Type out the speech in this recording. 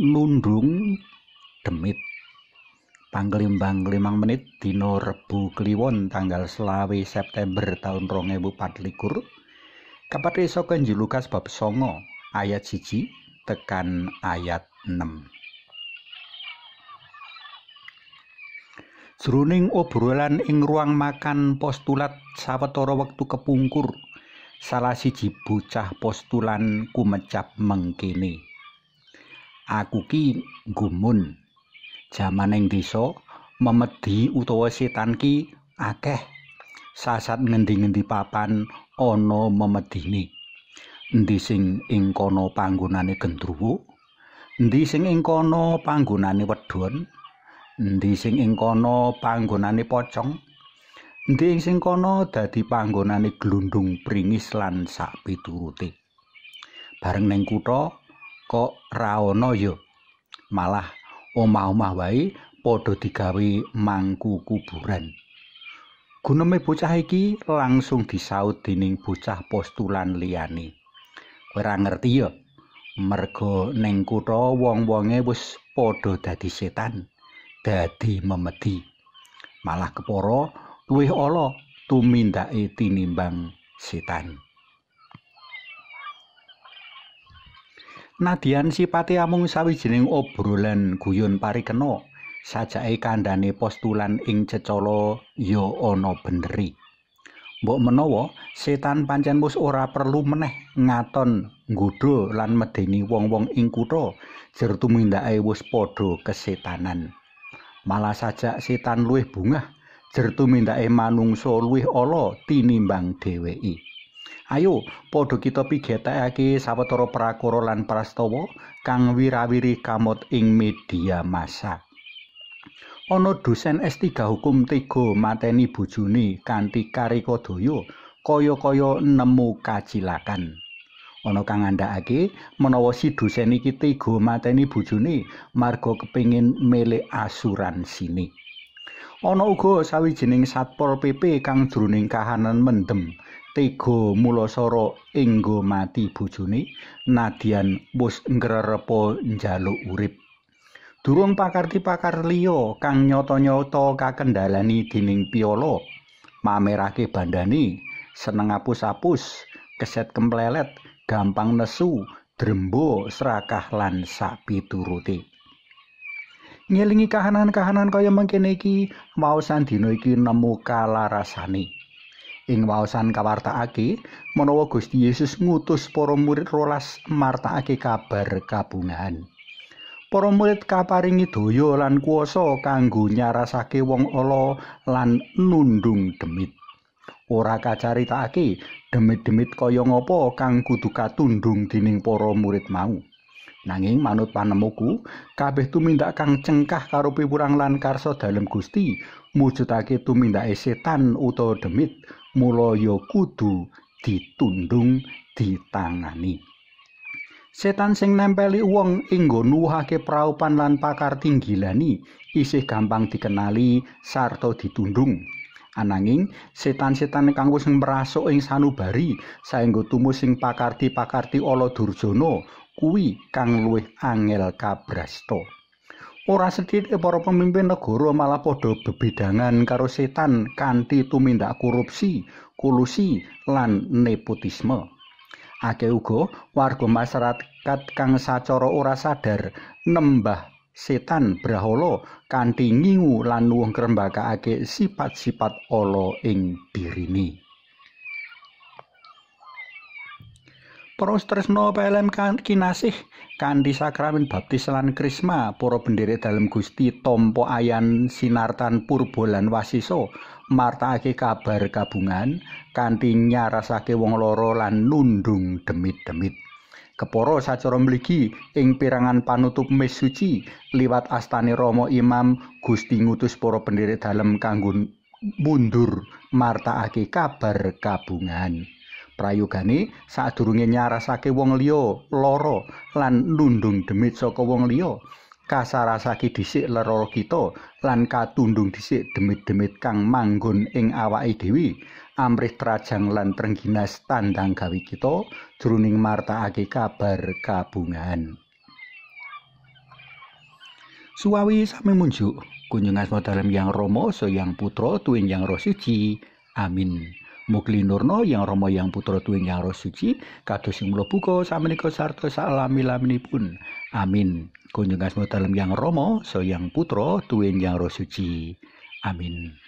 Lundung Demit Pangglimbang limang menit dino Rebu Kliwon tanggal selawe September tahun 2024 kapatri esokan Lukas bab Songo ayat siji tekan ayat 6 Seruning obrolan ing ruang makan postulat sawetara wektu kepungkur salah siji bocah postulan kumecap mengkini. aku ki gumun jamaning desa memedi utawa setan ki akeh sasat ngendi-ngendi papan ana memedine endi sing ing kono panggonane gendruwo endi sing ing kono panggonane wedhon endi sing ing kono panggonane pocong endi sing kono dadi panggonane glundung pringis lan sak piturute bareng neng kutha kok raono yo malah omah-omah wae padha digawe mangku kuburan guneme bocah iki langsung disaut dening bocah postulan liyane kowe ra ngerti yo mergo ning kutha wong-wonge wis padha dadi setan dadi memedi malah keporo luwih ala tumindake tinimbang setan Nadian sipate amung sawijining obrolan guyon parikena sajake kandhane postulan ing cecala ya ana beneri. Mbok menawa setan pancen wis ora perlu meneh ngaton nggodha lan medeni wong-wong ing kutha jer tumindake wis padha kesetanan. Malah sajak setan luwih bungah jertu tumindake manungsa luwih ala tinimbang dheweki. Ayo podo kita pigetake sawetara prakara lan prastawa kang wirawiri kamot ing media massa. Ana dosen S3 hukum 3 mateni bojone kanthi karikodaya kaya-kaya nemu kacilakan. Ana kang ngandhakake menawa si dosen iki tiga mateni bojone marga kepingin milik asuransine. Ana uga sawijining satpol PP kang jroning kahanan mendem. tega mulasara inggo mati bojone nadian wis ngrerepa njaluk urip durung pakarti-pakar liya kang nyata-nyata kakendalani dening piyala mamerake bandane seneng apus-apus keset kemplelet gampang nesu drembo serakah lan sapiturute ngelingi kahanan-kahanan kaya mangkene iki mau sandina iki nemu kalarasane ing waosan kawartakake menawa Gusti Yesus ngutus para murid rolas martakake kabar kabungan. Para murid kaparingi daya lan kuasa kanggo nyarasake wong ala lan nundung demit. Ora kacaritake demit-demit kaya ngapa kang kudu katundung dening para murid mau. Nanging manut panemuku, kabeh tumindak kang cengkah karo piwurang lan karsa dalem Gusti mujudake tumindake setan utawa demit mula ya kudu ditundung ditangani setan sing nempeli wong inggo nuhake praupan lan pakar tinggilani isih gampang dikenali sarto ditundung ananging setan-setan kang wis merasuk ing sanubari saenggo tumu sing pakarti-pakarti ala durjana kuwi kang luwih angel kabrasto Ora sedih para pemimpin negara malah padha bebedangan karo setan kanthi tumindak korupsi, kolusi lan nepotisme. Akeh uga warga masyarakat kang sacara ora sadar nembah setan braholo kanthi ngingu lan nuwuh ngrembakakake sifat-sifat ala ing dirine. Paus Tresno PLM kinasih kanthi sakramen baptis lan krisma para pendhere dalem Gusti tompo ayan sinartan purba lan wasiso martake kabar kabungan kanthi nyarasake wong loro lan nundung demit-demit keporo sacara mligi ing pirangan panutup mesuci, liwat astane Rama Imam Gusti ngutus para pendhere dalem kanggo mundur martake kabar kabungan prayogane sadurunge nyarasake wong liya lara lan nundung demit saka wong liya kasarasake dhisik lara kita lan katundung dhisik demit-demit kang manggon ing awake dhewe amrih trajang lan trengginas tandang gawe kita jroning martaake kabar kabungan suawi sami munjuk Kunjungas asma dalem yang romo so yang putra tuwin yang rosuci. amin Mugli Nurno yang Romo yang putra tuwing yang suci kados ing kula buka sameneika sarta salami-laminipun. Amin. Kunjung asma dalem yang Romo so yang putra tuwing yang suci. Amin.